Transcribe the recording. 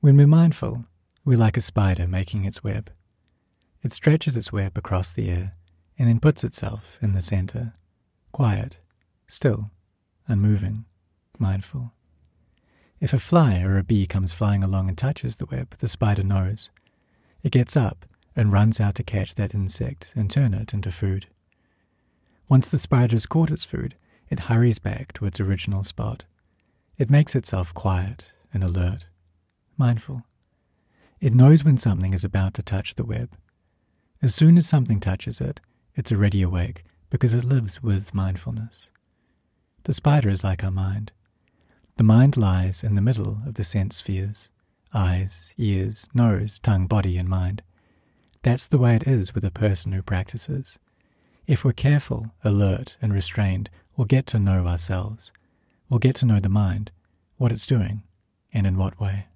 When we're mindful, we're like a spider making its web. It stretches its web across the air and then puts itself in the center, quiet, still, unmoving, mindful. If a fly or a bee comes flying along and touches the web, the spider knows. It gets up and runs out to catch that insect and turn it into food. Once the spider has caught its food, it hurries back to its original spot. It makes itself quiet and alert mindful. It knows when something is about to touch the web. As soon as something touches it, it's already awake because it lives with mindfulness. The spider is like our mind. The mind lies in the middle of the sense spheres eyes, ears, nose, tongue, body, and mind. That's the way it is with a person who practices. If we're careful, alert, and restrained, we'll get to know ourselves. We'll get to know the mind, what it's doing, and in what way.